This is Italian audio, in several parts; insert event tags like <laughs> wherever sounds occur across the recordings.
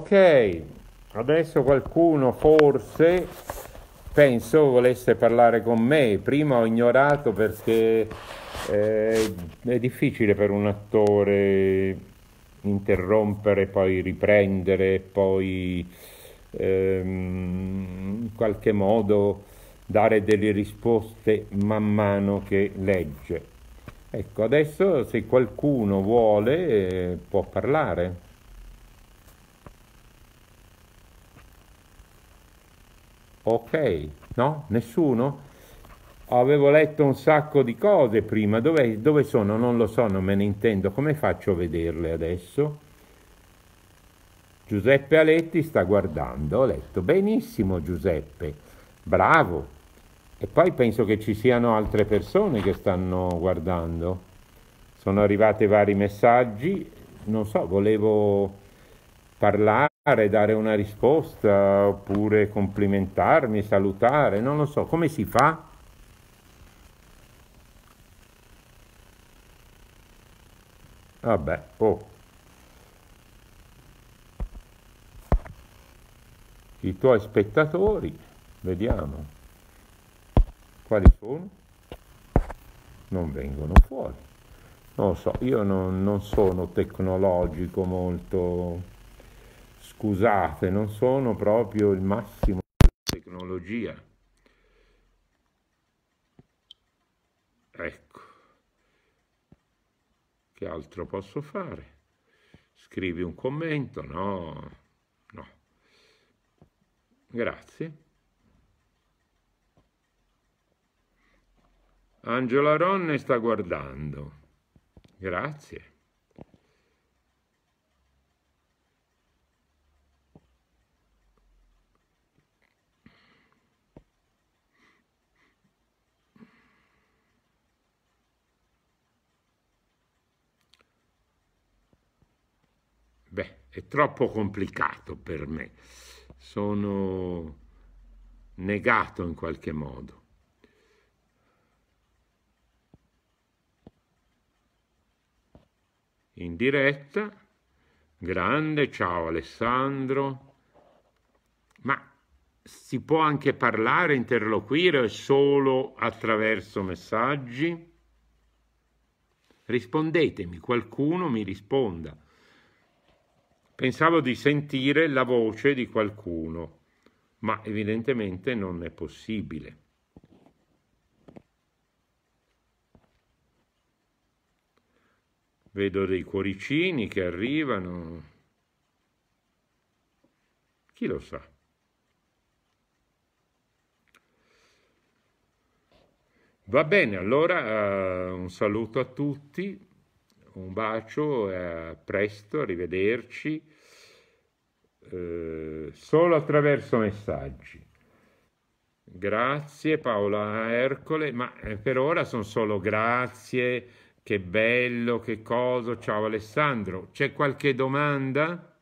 Ok, adesso qualcuno forse penso volesse parlare con me, prima ho ignorato perché eh, è difficile per un attore interrompere, poi riprendere, poi ehm, in qualche modo dare delle risposte man mano che legge. Ecco, adesso se qualcuno vuole eh, può parlare. Ok, no? Nessuno? Avevo letto un sacco di cose prima, dove, dove sono? Non lo so, non me ne intendo, come faccio a vederle adesso? Giuseppe Aletti sta guardando, ho letto benissimo Giuseppe, bravo. E poi penso che ci siano altre persone che stanno guardando. Sono arrivati vari messaggi, non so, volevo parlare dare una risposta oppure complimentarmi, salutare, non lo so, come si fa? Vabbè, oh. I tuoi spettatori, vediamo quali sono, non vengono fuori. Non lo so, io non, non sono tecnologico molto scusate, non sono proprio il massimo della tecnologia. Ecco, che altro posso fare? Scrivi un commento? No, no. Grazie. Angela Ronne sta guardando. Grazie. Beh, è troppo complicato per me. Sono negato in qualche modo. In diretta, grande, ciao Alessandro. Ma si può anche parlare, interloquire solo attraverso messaggi? Rispondetemi, qualcuno mi risponda. Pensavo di sentire la voce di qualcuno, ma evidentemente non è possibile. Vedo dei cuoricini che arrivano. Chi lo sa? Va bene, allora uh, un saluto a tutti un bacio, eh, a presto, arrivederci, eh, solo attraverso messaggi. Grazie Paola Ercole, ma eh, per ora sono solo grazie, che bello, che cosa, ciao Alessandro. C'è qualche domanda?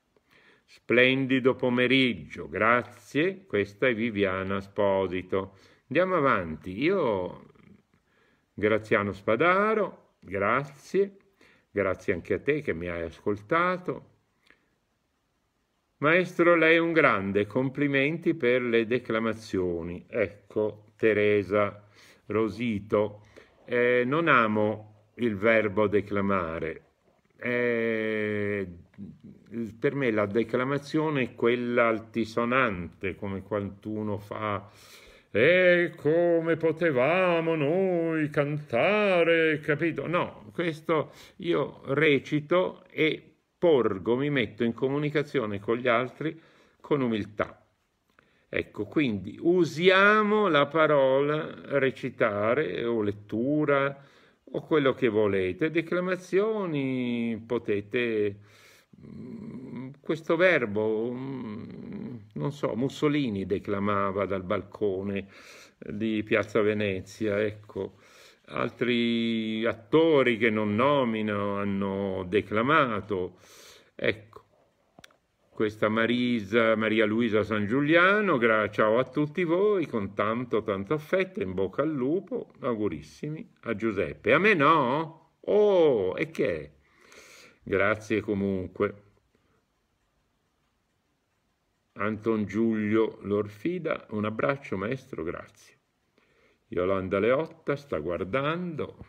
Splendido pomeriggio, grazie. Questa è Viviana Sposito. Andiamo avanti. Io, Graziano Spadaro, grazie. Grazie anche a te che mi hai ascoltato. Maestro, lei è un grande, complimenti per le declamazioni. Ecco, Teresa Rosito, eh, non amo il verbo declamare. Eh, per me la declamazione è quella altisonante, come quantuno fa e come potevamo noi cantare, capito? No, questo io recito e porgo, mi metto in comunicazione con gli altri con umiltà. Ecco, quindi usiamo la parola recitare o lettura o quello che volete, declamazioni potete Mm, questo verbo, mm, non so, Mussolini declamava dal balcone di Piazza Venezia, ecco, altri attori che non nomino hanno declamato, ecco, questa Marisa, Maria Luisa San Giuliano, gra- ciao a tutti voi, con tanto tanto affetto, in bocca al lupo, augurissimi a Giuseppe. A me no? Oh, e che è? Grazie comunque. Anton Giulio Lorfida, un abbraccio maestro, grazie. Yolanda Leotta sta guardando.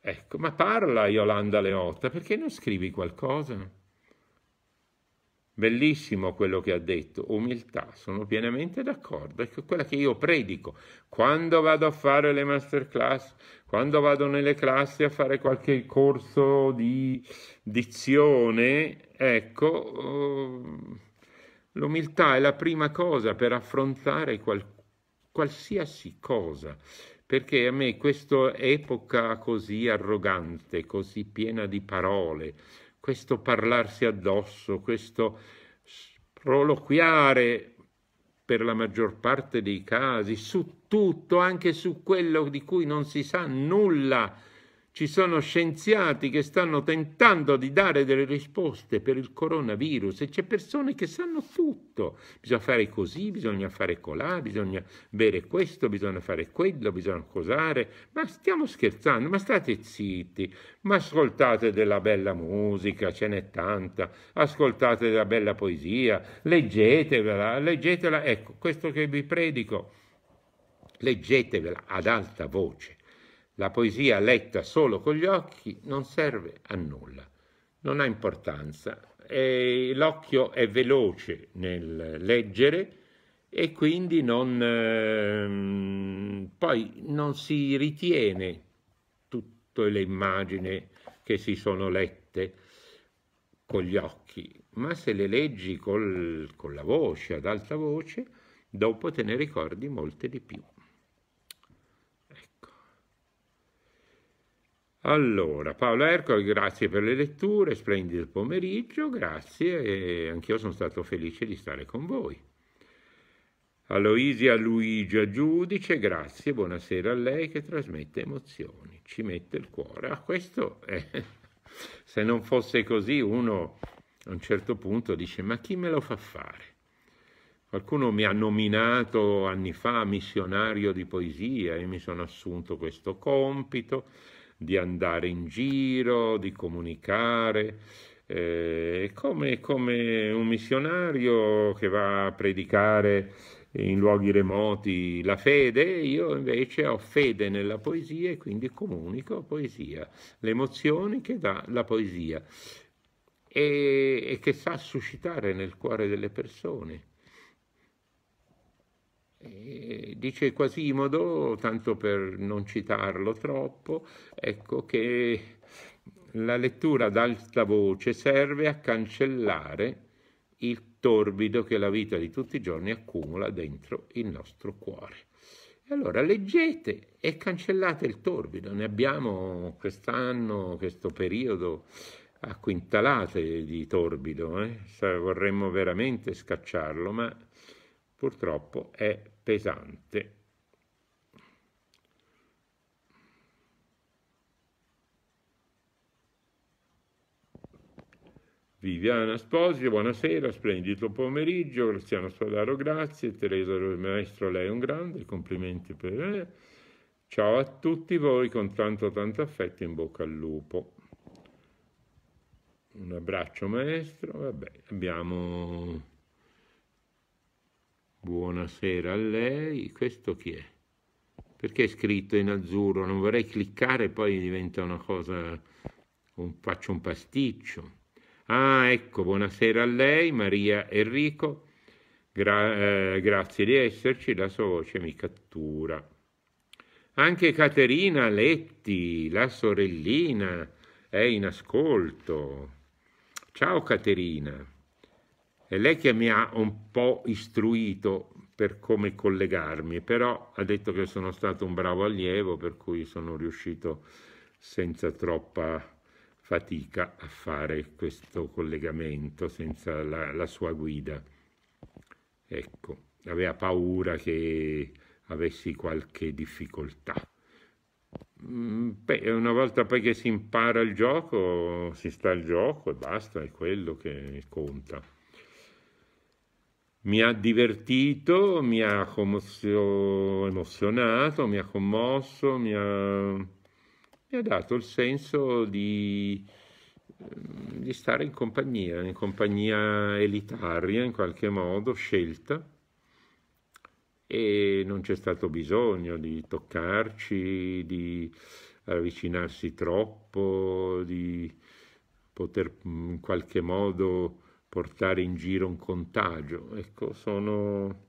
Ecco, ma parla Yolanda Leotta, perché non scrivi qualcosa? Bellissimo quello che ha detto, umiltà, sono pienamente d'accordo, è ecco, quella che io predico. Quando vado a fare le masterclass, quando vado nelle classi a fare qualche corso di dizione, ecco, eh, l'umiltà è la prima cosa per affrontare qual qualsiasi cosa, perché a me questa epoca così arrogante, così piena di parole, questo parlarsi addosso, questo proloquiare per la maggior parte dei casi, su tutto, anche su quello di cui non si sa nulla ci sono scienziati che stanno tentando di dare delle risposte per il coronavirus e c'è persone che sanno tutto. Bisogna fare così, bisogna fare colà, bisogna bere questo, bisogna fare quello, bisogna cosare. Ma stiamo scherzando, ma state zitti, ma ascoltate della bella musica, ce n'è tanta, ascoltate della bella poesia, leggetevela, leggetela. Ecco, questo che vi predico leggetevela ad alta voce, la poesia letta solo con gli occhi non serve a nulla, non ha importanza. l'occhio è veloce nel leggere e quindi non, ehm, poi non si ritiene tutte le immagini che si sono lette con gli occhi, ma se le leggi col, con la voce, ad alta voce, dopo te ne ricordi molte di più. Allora, Paolo Ercoli, grazie per le letture, splendido pomeriggio, grazie e anch'io sono stato felice di stare con voi. Aloisia Luigia Giudice, grazie, buonasera a lei che trasmette emozioni, ci mette il cuore. Ah, questo è... <laughs> Se non fosse così uno a un certo punto dice ma chi me lo fa fare? Qualcuno mi ha nominato anni fa missionario di poesia e mi sono assunto questo compito di andare in giro, di comunicare. Eh, come, come un missionario che va a predicare in luoghi remoti la fede, io invece ho fede nella poesia e quindi comunico poesia, le emozioni che dà la poesia e, e che sa suscitare nel cuore delle persone. Dice Quasimodo, tanto per non citarlo troppo, ecco che la lettura ad alta voce serve a cancellare il torbido che la vita di tutti i giorni accumula dentro il nostro cuore. allora leggete e cancellate il torbido. Ne abbiamo quest'anno, questo periodo, a quintalate di torbido. Eh? Vorremmo veramente scacciarlo, ma purtroppo è pesante. Viviana Sposi, buonasera, splendido pomeriggio, Graziano Spadaro, grazie, Teresa Maestro, lei è un grande, complimenti per lei. Ciao a tutti voi con tanto tanto affetto in bocca al lupo. Un abbraccio maestro, vabbè, abbiamo Buonasera a lei. Questo chi è? Perché è scritto in azzurro? Non vorrei cliccare, e poi diventa una cosa... Un, faccio un pasticcio. Ah, ecco, buonasera a lei, Maria Enrico. Gra eh, grazie di esserci, la sua voce mi cattura. Anche Caterina Letti, la sorellina, è in ascolto. Ciao Caterina. È lei che mi ha un po' istruito per come collegarmi, però ha detto che sono stato un bravo allievo, per cui sono riuscito senza troppa fatica a fare questo collegamento, senza la, la sua guida. Ecco, aveva paura che avessi qualche difficoltà. Mm, beh, una volta poi che si impara il gioco, si sta al gioco e basta, è quello che conta mi ha divertito, mi ha commozio, emozionato, mi ha commosso, mi ha, mi ha dato il senso di, ehm, di, stare in compagnia, in compagnia elitaria in qualche modo, scelta, e non c'è stato bisogno di toccarci, di avvicinarsi troppo, di poter in qualche modo portare in giro un contagio. Ecco, sono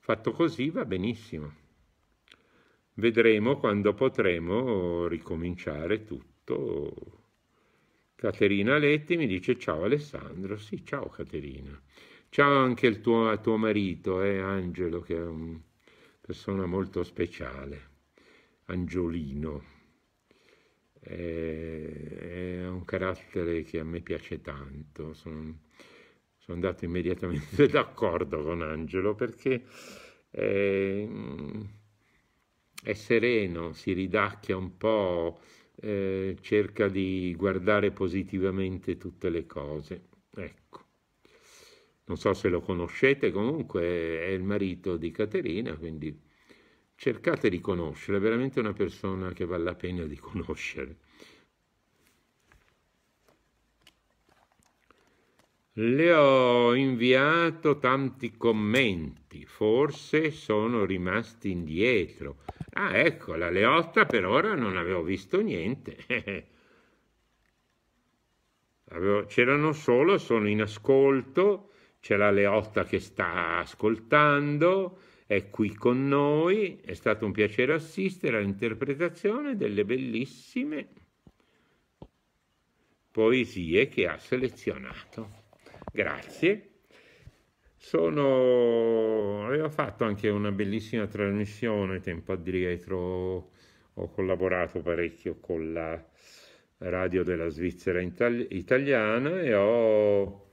fatto così va benissimo. Vedremo quando potremo ricominciare tutto. Caterina Letti mi dice ciao Alessandro, sì ciao Caterina, ciao anche il tuo, tuo marito eh, Angelo che è una persona molto speciale, Angiolino. carattere che a me piace tanto, sono, sono andato immediatamente <laughs> d'accordo con Angelo perché è, eh, è sereno, si ridacchia un po', eh, cerca di guardare positivamente tutte le cose. Ecco. Non so se lo conoscete, comunque è il marito di Caterina, quindi cercate di conoscere, è veramente una persona che vale la pena di conoscere. le ho inviato tanti commenti, forse sono rimasti indietro. Ah, ecco, la Leotta per ora non avevo visto niente. <laughs> c'erano solo, sono in ascolto, c'è la Leotta che sta ascoltando, è qui con noi, è stato un piacere assistere all'interpretazione delle bellissime poesie che ha selezionato grazie. Sono... Avevo fatto anche una bellissima trasmissione tempo addietro, ho collaborato parecchio con la radio della Svizzera itali... italiana e ho...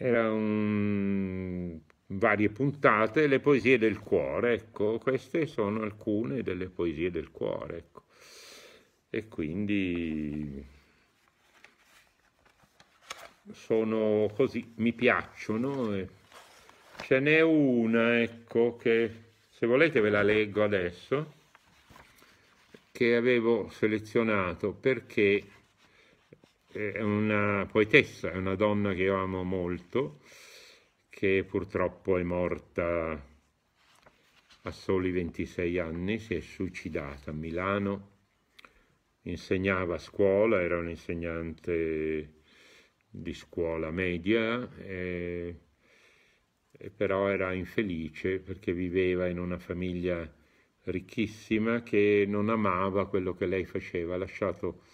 Era un varie puntate, le poesie del cuore, ecco, queste sono alcune delle poesie del cuore, ecco. E quindi sono così, mi piacciono. Eh. Ce n'è una, ecco, che se volete ve la leggo adesso, che avevo selezionato perché è una poetessa, è una donna che io amo molto, che purtroppo è morta a soli 26 anni, si è suicidata a Milano, insegnava a scuola, era un un'insegnante di scuola media, eh, però era infelice perché viveva in una famiglia ricchissima che non amava quello che lei faceva, ha lasciato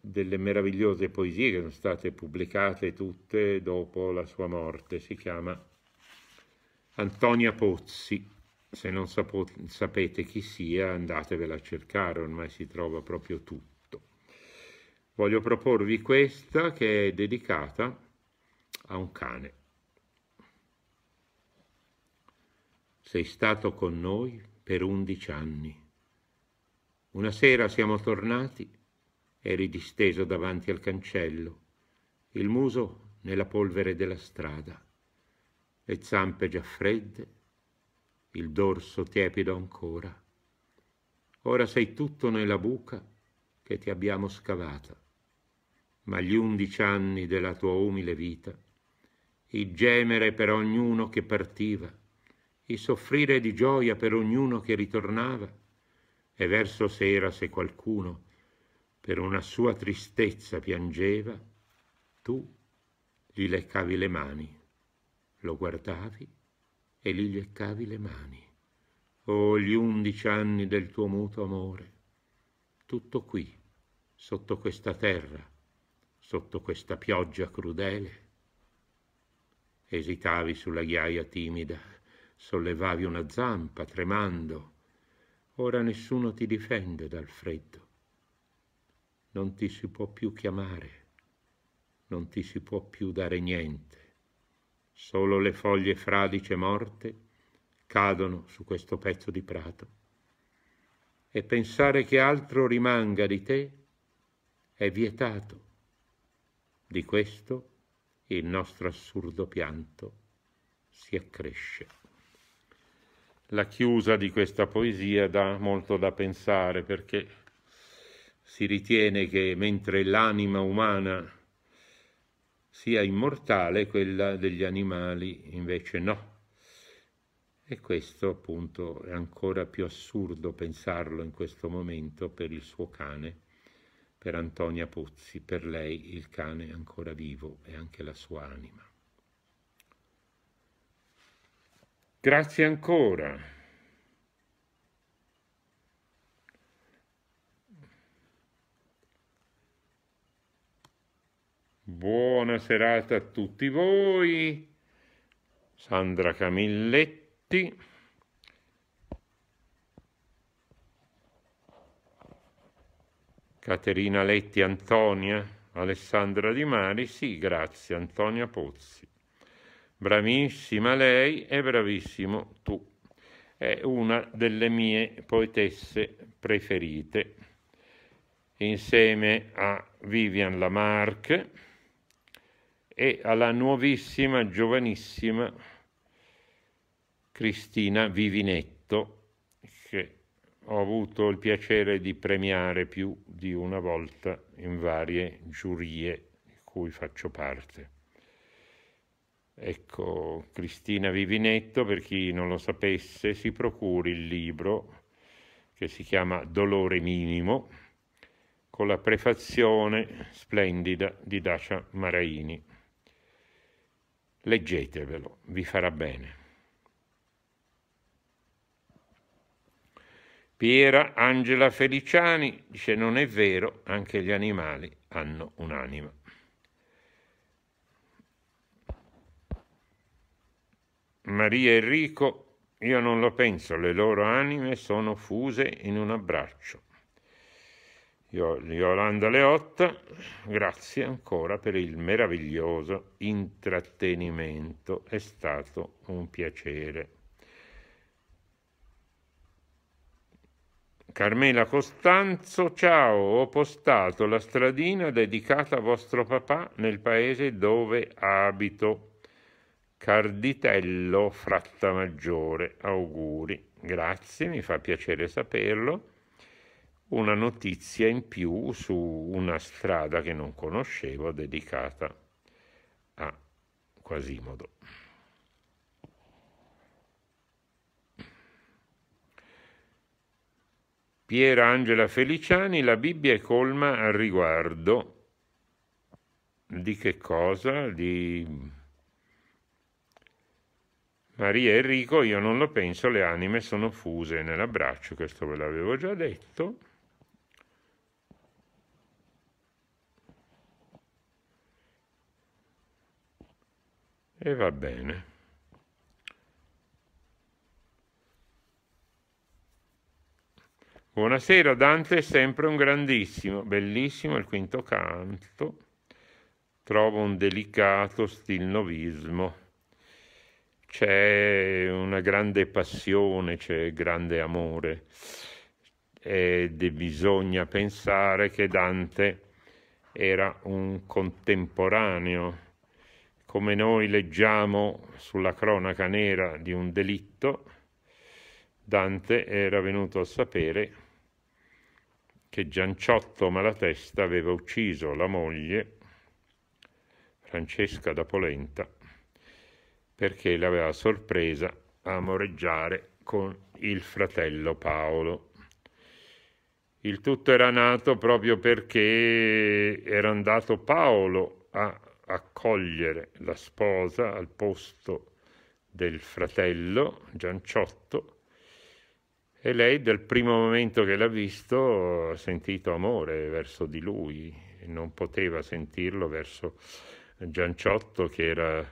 delle meravigliose poesie che sono state pubblicate tutte dopo la sua morte, si chiama Antonia Pozzi. Se non sapete chi sia andatevela a cercare, ormai si trova proprio tutto voglio proporvi questa che è dedicata a un cane. Sei stato con noi per undici anni. Una sera siamo tornati, eri disteso davanti al cancello, il muso nella polvere della strada, le zampe già fredde, il dorso tiepido ancora. Ora sei tutto nella buca che ti abbiamo scavata ma gli undici anni della tua umile vita, il gemere per ognuno che partiva, il soffrire di gioia per ognuno che ritornava, e verso sera se qualcuno per una sua tristezza piangeva, tu gli leccavi le mani, lo guardavi e gli leccavi le mani. Oh, gli undici anni del tuo muto amore, tutto qui, sotto questa terra, sotto questa pioggia crudele. Esitavi sulla ghiaia timida, sollevavi una zampa tremando. Ora nessuno ti difende dal freddo. Non ti si può più chiamare, non ti si può più dare niente. Solo le foglie fradice morte cadono su questo pezzo di prato. E pensare che altro rimanga di te è vietato. Di questo il nostro assurdo pianto si accresce. La chiusa di questa poesia dà molto da pensare perché si ritiene che mentre l'anima umana sia immortale, quella degli animali invece no. E questo appunto è ancora più assurdo pensarlo in questo momento per il suo cane per Antonia Pozzi, per lei il cane è ancora vivo e anche la sua anima. Grazie ancora. Buona serata a tutti voi. Sandra Camilletti. Caterina Letti Antonia, Alessandra Di Mari, sì, grazie, Antonia Pozzi. Bravissima lei e bravissimo tu. È una delle mie poetesse preferite, insieme a Vivian Lamarck e alla nuovissima, giovanissima Cristina Vivinetti ho avuto il piacere di premiare più di una volta in varie giurie di cui faccio parte. Ecco, Cristina Vivinetto, per chi non lo sapesse, si procuri il libro che si chiama Dolore Minimo, con la prefazione splendida di Dacia Maraini. Leggetevelo, vi farà bene. Piera Angela Feliciani dice non è vero, anche gli animali hanno un'anima. Maria Enrico, io non lo penso, le loro anime sono fuse in un abbraccio. Io, Yolanda Leotta, grazie ancora per il meraviglioso intrattenimento, è stato un piacere. Carmela Costanzo, ciao, ho postato la stradina dedicata a vostro papà nel paese dove abito. Carditello, Fratta Maggiore, auguri. Grazie, mi fa piacere saperlo. Una notizia in più su una strada che non conoscevo dedicata a Quasimodo. Piera Angela Feliciani, la Bibbia è colma al riguardo. Di che cosa? Di Maria Enrico, io non lo penso, le anime sono fuse nell'abbraccio, questo ve l'avevo già detto. E va bene. Buonasera, Dante è sempre un grandissimo, bellissimo il quinto canto, trovo un delicato stilnovismo. C'è una grande passione, c'è grande amore ed bisogna pensare che Dante era un contemporaneo. Come noi leggiamo sulla cronaca nera di un delitto, Dante era venuto a sapere che Gianciotto Malatesta aveva ucciso la moglie, Francesca da Polenta, perché l'aveva sorpresa a amoreggiare con il fratello Paolo. Il tutto era nato proprio perché era andato Paolo a accogliere la sposa al posto del fratello Gianciotto e lei dal primo momento che l'ha visto ha sentito amore verso di lui, non poteva sentirlo verso Gianciotto che era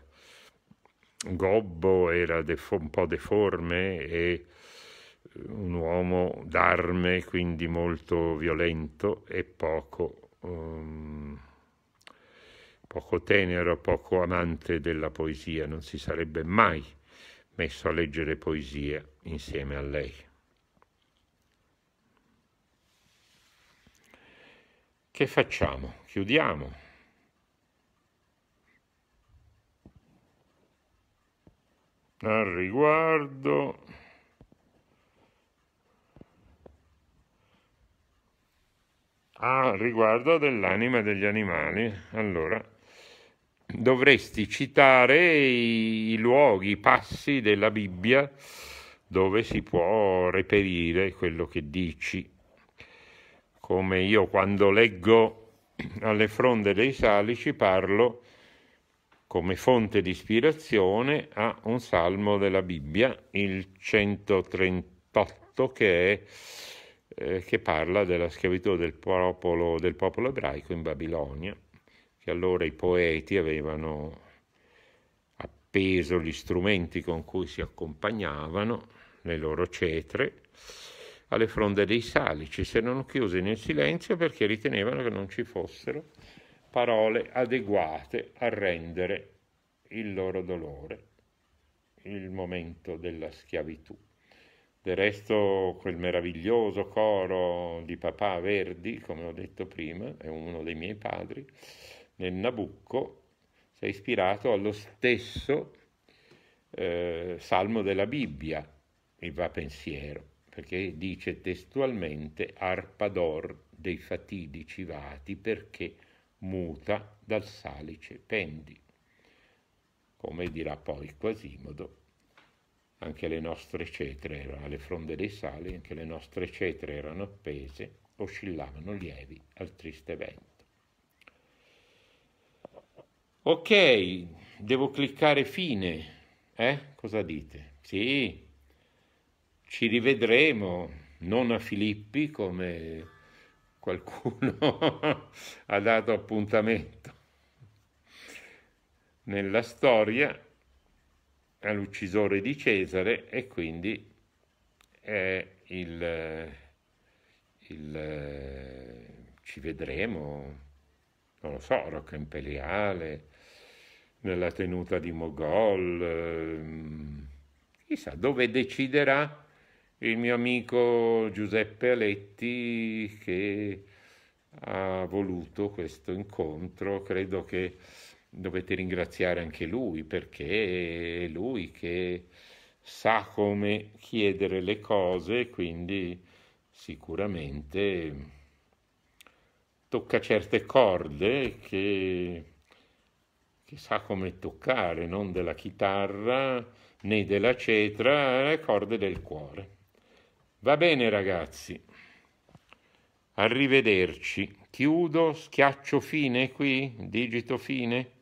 gobbo, era un po' deforme e eh, un uomo d'arme, quindi molto violento e poco, um, poco tenero, poco amante della poesia, non si sarebbe mai messo a leggere poesia insieme a lei. Che facciamo? Chiudiamo. Al riguardo a ah, riguardo dell'anima degli animali, allora dovresti citare i, i luoghi, i passi della Bibbia dove si può reperire quello che dici come io quando leggo <clears throat> alle fronde dei salici parlo come fonte di ispirazione a un salmo della Bibbia, il 138, che, è, eh, che parla della schiavitù del popolo, del popolo ebraico in Babilonia, che allora i poeti avevano appeso gli strumenti con cui si accompagnavano, le loro cetre, alle fronde dei salici, si erano chiuse nel silenzio perché ritenevano che non ci fossero parole adeguate a rendere il loro dolore, il momento della schiavitù. Del resto quel meraviglioso coro di papà Verdi, come ho detto prima, è uno dei miei padri, nel Nabucco si è ispirato allo stesso eh, salmo della Bibbia, il va pensiero perché dice testualmente arpador dei fatidi civati perché muta dal salice pendi. Come dirà poi Quasimodo, anche le nostre cetre erano, alle fronde dei sali, anche le nostre cetre erano appese, oscillavano lievi al triste vento. Ok, devo cliccare fine, eh? Cosa dite? Sì, ci rivedremo non a Filippi come qualcuno <laughs> ha dato appuntamento nella storia all'uccisore di Cesare e quindi è il, il ci vedremo, non lo so, Rocca Imperiale, nella tenuta di Mogol, ehm, chissà dove deciderà il mio amico Giuseppe Aletti che ha voluto questo incontro, credo che dovete ringraziare anche lui perché è lui che sa come chiedere le cose, quindi sicuramente tocca certe corde che, che sa come toccare, non della chitarra né della cetra, le corde del cuore. Va bene ragazzi, arrivederci. Chiudo, schiaccio fine qui, digito fine.